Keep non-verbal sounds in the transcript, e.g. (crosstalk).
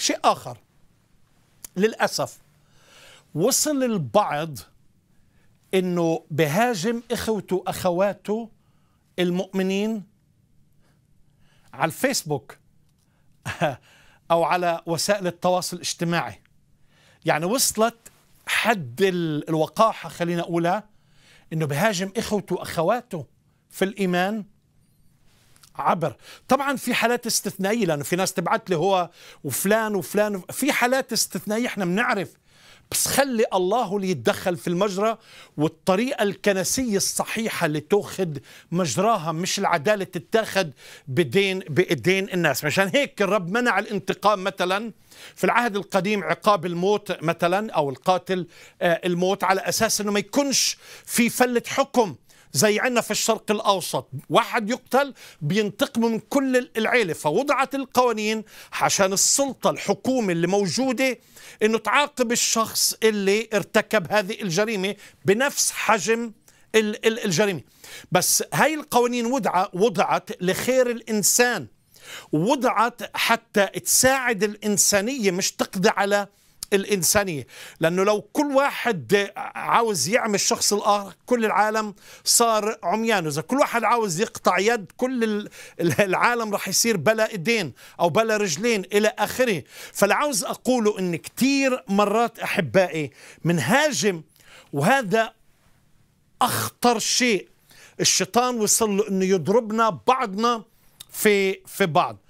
شيء آخر للأسف وصل البعض أنه بهاجم إخوته أخواته المؤمنين على الفيسبوك (laughs) أو على وسائل التواصل الاجتماعي يعني وصلت حد الوقاحة خلينا أقولها أنه بهاجم إخوته أخواته في الإيمان عبر طبعا في حالات استثنائيه لانه في ناس تبعت لي هو وفلان وفلان في حالات استثنائيه احنا بنعرف بس خلي الله اللي يتدخل في المجرى والطريقة الكنسية الصحيحة اللي تأخذ مجراها مش العدالة تتاخذ بدين بإيدين الناس مشان هيك الرب منع الانتقام مثلا في العهد القديم عقاب الموت مثلا أو القاتل آه، الموت على أساس أنه ما يكونش في فلة حكم زي عندنا في الشرق الاوسط واحد يقتل بينتقم من كل العيله فوضعت القوانين عشان السلطه الحكومه اللي موجوده انه تعاقب الشخص اللي ارتكب هذه الجريمه بنفس حجم الجريمه بس هاي القوانين وضعت لخير الانسان وضعت حتى تساعد الانسانيه مش تقضي على الإنسانية لأنه لو كل واحد عاوز يعمي الشخص الآخر كل العالم صار عميان إذا كل واحد عاوز يقطع يد كل العالم رح يصير بلا إيدين أو بلا رجلين إلى آخره فالعاوز أقوله أن كتير مرات أحبائي هاجم وهذا أخطر شيء الشيطان وصل له أنه يضربنا بعضنا في في بعض